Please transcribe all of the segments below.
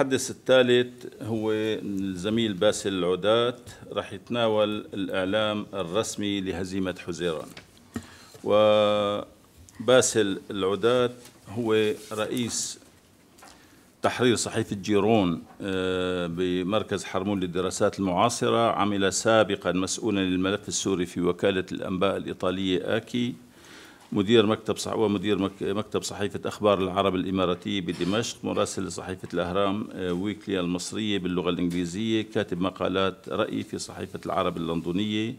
المتحدث الثالث هو الزميل باسل العودات رح يتناول الإعلام الرسمي لهزيمة حزيران وباسل العودات هو رئيس تحرير صحيفة جيرون آه، بمركز حرمون للدراسات المعاصرة عمل سابقا مسؤولا للملف السوري في وكالة الأنباء الإيطالية آكي مدير مكتب صح ومدير مكتب صحيفة أخبار العرب الإماراتية بدمشق مراسل لصحيفة الأهرام آه، ويكلي المصرية باللغة الإنجليزية كاتب مقالات رأي في صحيفة العرب اللندنية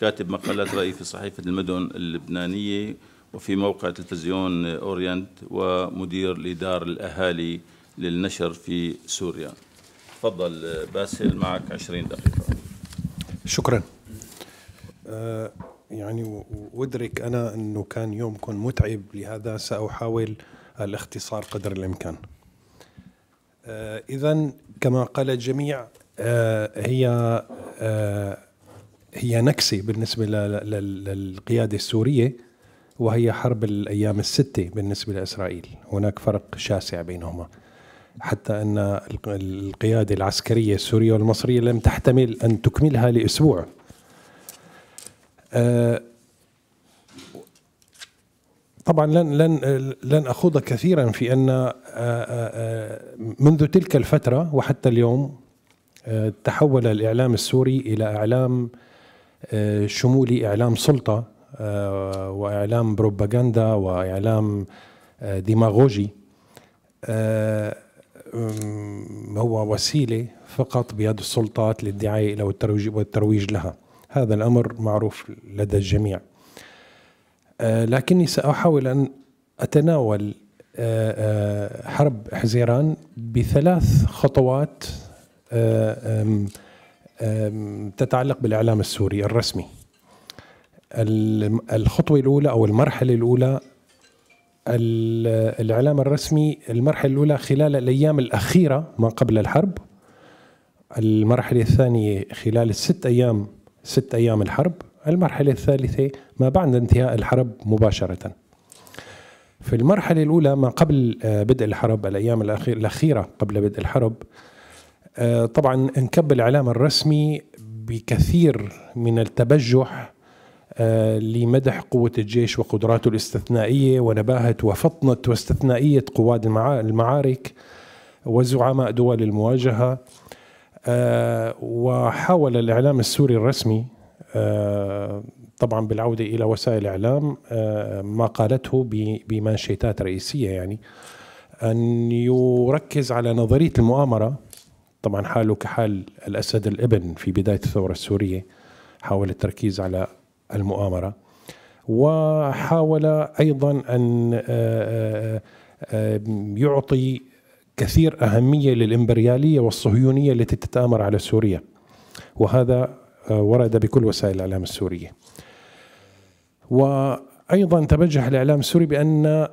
كاتب مقالات رأي في صحيفة المدن اللبنانية وفي موقع تلفزيون أورينت ومدير لدار الأهالي للنشر في سوريا تفضل آه، باسل معك 20 دقيقة شكرا آه، يعني وادرك انا انه كان يومكم متعب لهذا ساحاول الاختصار قدر الامكان. آه، اذا كما قال الجميع آه، هي آه، هي نكسه بالنسبه للقياده السوريه وهي حرب الايام السته بالنسبه لاسرائيل، هناك فرق شاسع بينهما. حتى ان القياده العسكريه السوريه والمصريه لم تحتمل ان تكملها لاسبوع آه، طبعا لن لن لن اخوض كثيرا في ان آه، آه، منذ تلك الفتره وحتى اليوم تحول الاعلام السوري الى اعلام شمولي اعلام سلطه واعلام بروباغندا واعلام ديماغوجي هو وسيله فقط بيد السلطات للدعايه الى والترويج لها هذا الأمر معروف لدى الجميع آه، لكني سأحاول أن أتناول آه، آه، حرب حزيران بثلاث خطوات تتعلق بالإعلام السوري الرسمي الخطوة الأولى أو المرحلة الأولى الإعلام الرسمي المرحلة الأولى خلال الأيام الأخيرة ما قبل الحرب المرحلة الثانية خلال الست أيام ست أيام الحرب المرحلة الثالثة ما بعد انتهاء الحرب مباشرة في المرحلة الأولى ما قبل آه، بدء الحرب الأيام الأخيرة قبل بدء الحرب آه، طبعا انكب الإعلام الرسمي بكثير من التبجح آه، لمدح قوة الجيش وقدراته الاستثنائية ونباهة وفطنة واستثنائية قواد المعارك وزعماء دول المواجهة آه، وحاول الإعلام السوري الرسمي آه، طبعا بالعودة إلى وسائل الإعلام آه، ما قالته بمانشيتات رئيسية يعني أن يركز على نظرية المؤامرة طبعا حاله كحال الأسد الابن في بداية الثورة السورية حاول التركيز على المؤامرة وحاول أيضا أن يعطي كثير أهمية للإمبريالية والصهيونية التي تتآمر على سوريا وهذا آه، ورد بكل وسائل الإعلام السورية وأيضا توجه الإعلام السوري بأن آه،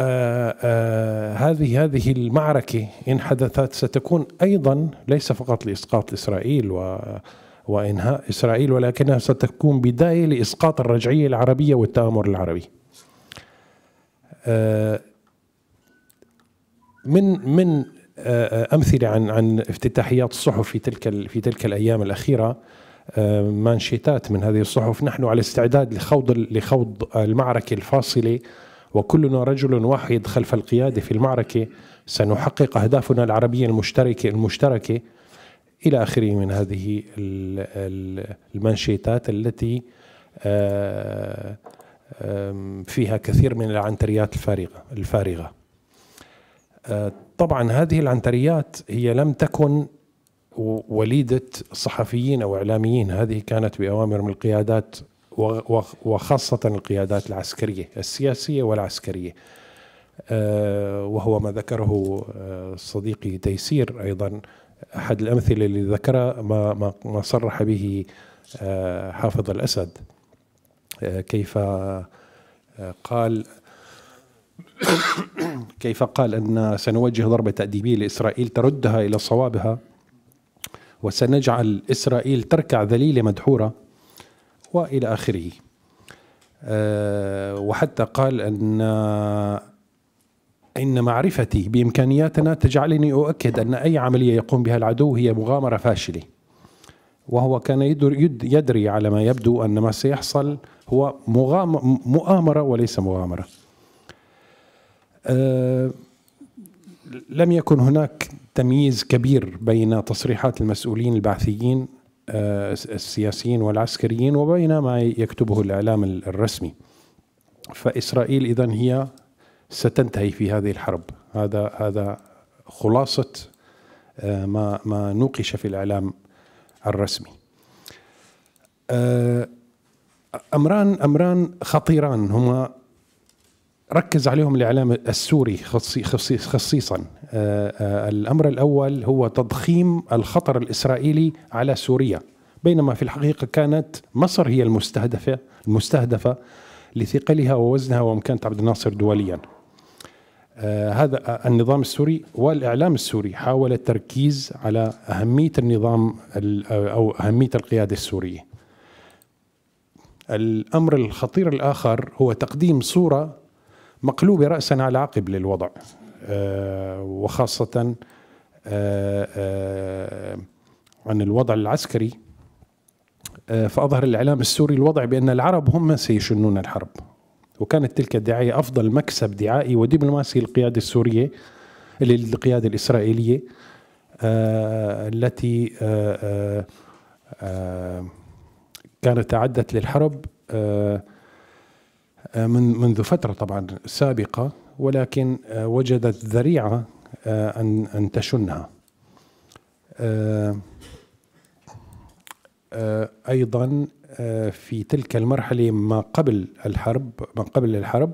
آه، هذه هذه المعركة إن حدثت ستكون أيضا ليس فقط لإسقاط إسرائيل و وإنهاء إسرائيل ولكنها ستكون بداية لإسقاط الرجعية العربية والتآمر العربي من من آه، امثله عن عن افتتاحيات الصحف في تلك في تلك الايام الاخيره آه، مانشيتات من هذه الصحف نحن على استعداد لخوض لخوض المعركه الفاصله وكلنا رجل واحد خلف القياده في المعركه سنحقق اهدافنا العربيه المشتركه المشتركه الى اخره من هذه المانشيتات التي آه، فيها كثير من العنتريات الفارغه الفارغه طبعا هذه العنتريات هي لم تكن وليدة صحفيين أو إعلاميين هذه كانت بأوامر من القيادات وخاصة القيادات العسكرية السياسية والعسكرية آه، وهو ما ذكره آه، صديقي تيسير أيضا أحد الأمثلة اللي ذكرها ما, ما صرح به آه، حافظ الأسد كيف قال كيف قال أن سنوجه ضربة تأديبية لإسرائيل تردها إلى صوابها وسنجعل إسرائيل تركع ذليلة مدحورة وإلى آخره آه، وحتى قال أن إن معرفتي بإمكانياتنا تجعلني أؤكد أن أي عملية يقوم بها العدو هي مغامرة فاشلة وهو كان يدري على ما يبدو أن ما سيحصل هو مؤامرة وليس مغامرة آه، لم يكن هناك تمييز كبير بين تصريحات المسؤولين البعثيين آه، السياسيين والعسكريين وبين ما يكتبه الإعلام الرسمي فإسرائيل اذا هي ستنتهي في هذه الحرب هذا هذا خلاصة آه، ما ما نوقش في الإعلام الرسمي أمران أمران خطيران هما ركز عليهم الاعلام السوري خصيصا آه، آه، الامر الاول هو تضخيم الخطر الاسرائيلي على سوريا بينما في الحقيقه كانت مصر هي المستهدفه المستهدفه لثقلها ووزنها ومكانه عبد الناصر دوليا. آه، هذا النظام السوري والاعلام السوري حاول التركيز على اهميه النظام او اهميه القياده السوريه. الامر الخطير الاخر هو تقديم صوره مقلوبة رأسا على عقب للوضع آه، وخاصة آه، آه، عن الوضع العسكري فأظهر الإعلام السوري الوضع بأن العرب هم سيشنون الحرب وكانت تلك الدعاية أفضل مكسب دعائي ودبلوماسي للقيادة السورية للقيادة الإسرائيلية التي كانت تعدت للحرب آآ آه، من منذ فترة طبعا سابقة ولكن آه، وجدت ذريعة آه، أن أن تشنها أيضا في تلك المرحلة ما قبل الحرب ما قبل الحرب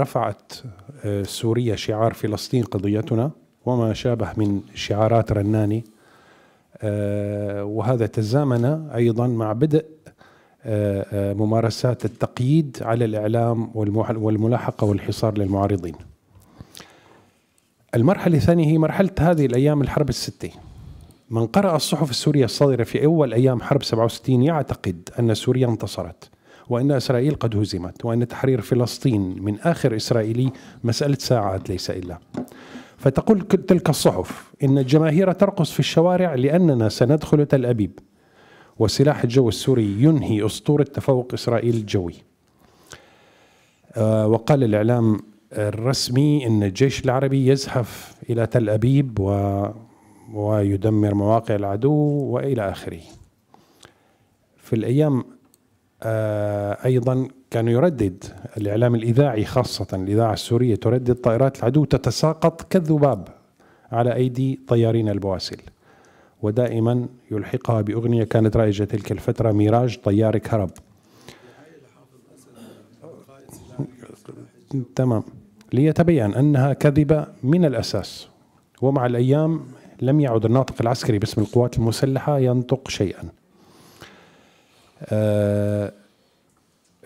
رفعت سوريا شعار فلسطين قضيتنا وما شابه من شعارات رناني وهذا تزامن أيضا مع بدء آه، آه، ممارسات التقييد على الإعلام والملاحقة والحصار للمعارضين المرحلة الثانية هي مرحلة هذه الأيام الحرب الستة من قرأ الصحف السورية الصادرة في أول أيام حرب 67 يعتقد أن سوريا انتصرت وأن إسرائيل قد هزمت وأن تحرير فلسطين من آخر إسرائيلي مسألة ساعات ليس إلا فتقول تلك الصحف إن الجماهير ترقص في الشوارع لأننا سندخل تل أبيب وسلاح الجو السوري ينهي أسطورة تفوق إسرائيل الجوي آه، وقال الإعلام الرسمي أن الجيش العربي يزحف إلى تل أبيب و ويدمر مواقع العدو والى اخره. في الايام آه، ايضا كان يردد الاعلام الاذاعي خاصه الاذاعه السوريه تردد طائرات العدو تتساقط كالذباب على ايدي طيارين البواسل. ودائما يلحقها بأغنية كانت رائجة تلك الفترة ميراج طيارك هرب تمام ليتبين أنها كذبة من الأساس ومع الأيام لم يعد الناطق العسكري باسم القوات المسلحة ينطق شيئا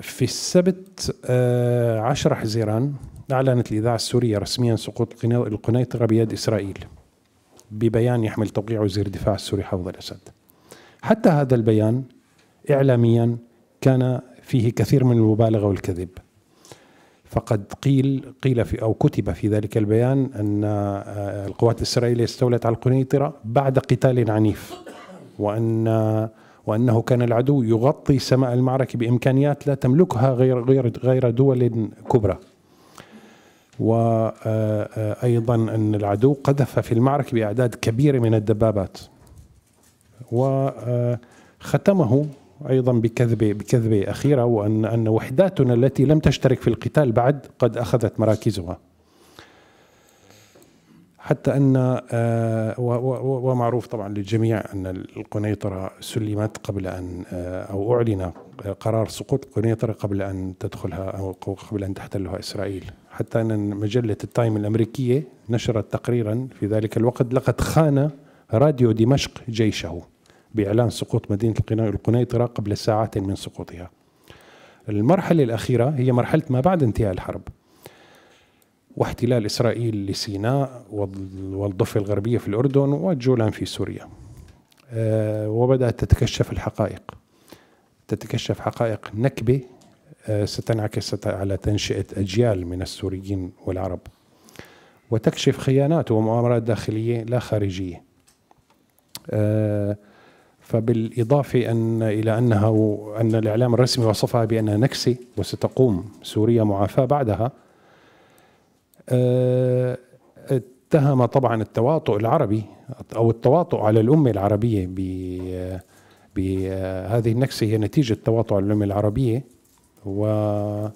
في السبت 10 آه، حزيران أعلنت الإذاعة السورية رسميا سقوط القنيطرة بيد إسرائيل ببيان يحمل توقيع وزير الدفاع السوري حافظ الأسد حتى هذا البيان إعلاميا كان فيه كثير من المبالغة والكذب فقد قيل قيل في او كتب في ذلك البيان ان آه، القوات الاسرائيليه استولت على القنيطره بعد قتال عنيف وان وانه كان العدو يغطي سماء المعركه بامكانيات لا تملكها غير غير غير دول كبرى وأيضا أن العدو قذف في المعركة بأعداد كبيرة من الدبابات وختمه أيضا بكذبة بكذبة أخيرة وأن أن وحداتنا التي لم تشترك في القتال بعد قد أخذت مراكزها حتى أن آه، ومعروف طبعا للجميع أن القنيطرة سلمت قبل أن آه، أو أعلن قرار سقوط قنيطرة قبل أن تدخلها أو قبل أن تحتلها إسرائيل حتى أن مجلة التايم الأمريكية نشرت تقريرا في ذلك الوقت لقد خان راديو دمشق جيشه بإعلان سقوط مدينة القنيطرة قبل ساعات من سقوطها المرحلة الأخيرة هي مرحلة ما بعد انتهاء الحرب واحتلال إسرائيل لسيناء والضفة الغربية في الأردن والجولان في سوريا آه، وبدأت تتكشف الحقائق تتكشف حقائق نكبة آه، ستنعكس على تنشئة أجيال من السوريين والعرب وتكشف خيانات ومؤامرات داخلية لا خارجية آه، فبالإضافة أن إلى أنها أن الإعلام الرسمي وصفها بأنها نكسة وستقوم سوريا معافاة بعدها آه، اتهم طبعا التواطؤ العربي أو التواطؤ على الأمة العربية بهذه النكسة هي نتيجة تواطؤ العلوم العربية و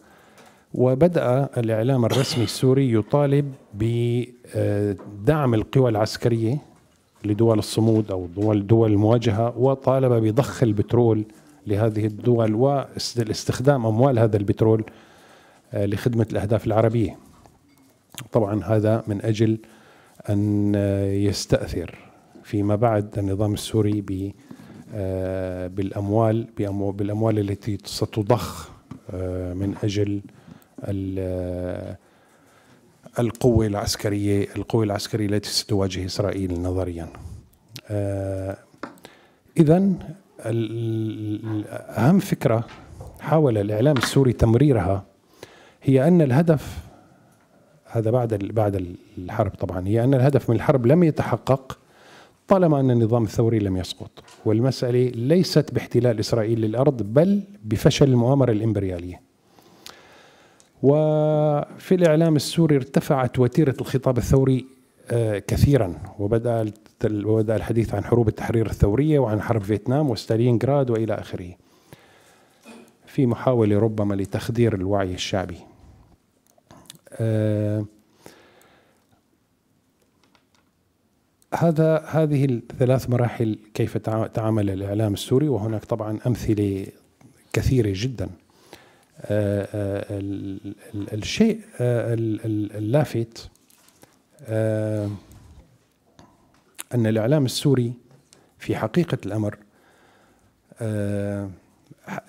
وبدأ الإعلام الرسمي السوري يطالب بدعم القوى العسكرية لدول الصمود أو دول دول المواجهة وطالب بضخ البترول لهذه الدول واستخدام أموال هذا البترول آه، لخدمة الأهداف العربية طبعا هذا من أجل أن آه، يستأثر فيما بعد النظام السوري ب آه، بالاموال بالاموال التي ستضخ آه، من اجل آه، القوة العسكرية القوة العسكرية التي ستواجه إسرائيل نظريا إذا أهم فكرة حاول الإعلام السوري تمريرها هي أن الهدف هذا بعد بعد الحرب طبعا هي أن الهدف من الحرب لم يتحقق طالما أن النظام الثوري لم يسقط والمسألة ليست باحتلال إسرائيل للأرض بل بفشل المؤامرة الإمبريالية وفي الإعلام السوري ارتفعت وتيرة الخطاب الثوري آه، كثيرا وبدأ وبدأ الحديث عن حروب التحرير الثورية وعن حرب فيتنام وستالينغراد وإلى آخره في محاولة ربما لتخدير الوعي الشعبي أه هذا هذه الثلاث مراحل كيف تعامل الاعلام السوري وهناك طبعا امثله كثيره جدا آه، آه، الشيء آه، اللافت ان الاعلام السوري في حقيقه الامر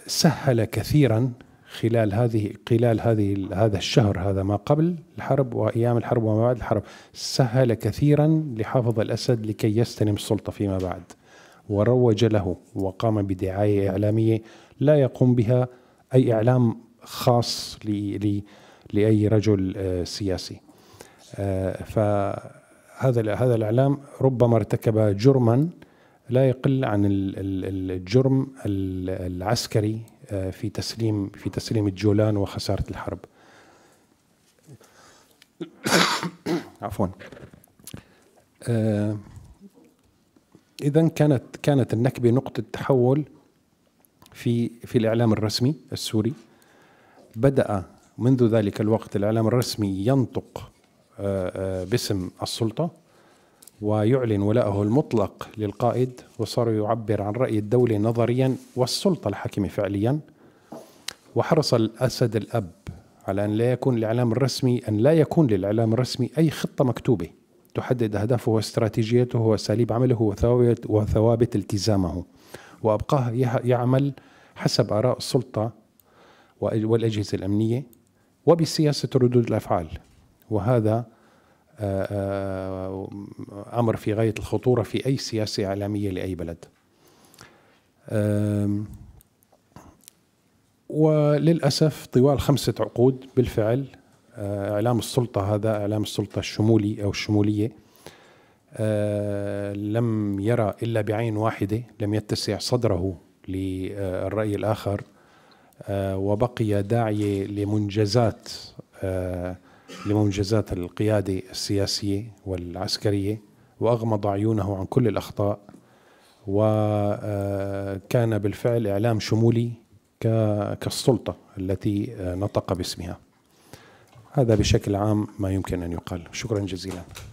سهل كثيرا خلال هذه خلال هذه هذا الشهر هذا ما قبل الحرب وايام الحرب وما بعد الحرب سهل كثيرا لحافظ الاسد لكي يستلم السلطه فيما بعد وروج له وقام بدعايه اعلاميه لا يقوم بها اي اعلام خاص لي لاي رجل آه، سياسي آه، فهذا هذا الاعلام ربما ارتكب جرما لا يقل عن الجرم العسكري في تسليم في تسليم الجولان وخساره الحرب. عفوا. آه، اذا كانت كانت النكبه نقطه تحول في في الاعلام الرسمي السوري. بدأ منذ ذلك الوقت الإعلام الرسمي ينطق آه، آه، باسم السلطة ويعلن ولاءه المطلق للقائد وصار يعبر عن رأي الدولة نظريا والسلطة الحاكمة فعليا وحرص الأسد الأب على أن لا يكون الإعلام الرسمي أن لا يكون للإعلام الرسمي أي خطة مكتوبة تحدد أهدافه واستراتيجيته وأساليب عمله وثوابت, وثوابت التزامه وأبقاه يعمل حسب آراء السلطة والأجهزة الأمنية وبسياسة ردود الأفعال وهذا آه، آه، امر في غايه الخطوره في اي سياسه اعلاميه لاي بلد. وللاسف طوال خمسه عقود بالفعل آه، اعلام السلطه هذا اعلام السلطه الشمولي او الشموليه لم يرى الا بعين واحده لم يتسع صدره للراي الاخر وبقي داعيه لمنجزات لمنجزات القيادة السياسية والعسكرية وأغمض عيونه عن كل الأخطاء وكان آه، بالفعل إعلام شمولي كالسلطة التي آه، نطق باسمها هذا بشكل عام ما يمكن أن يقال شكرا جزيلا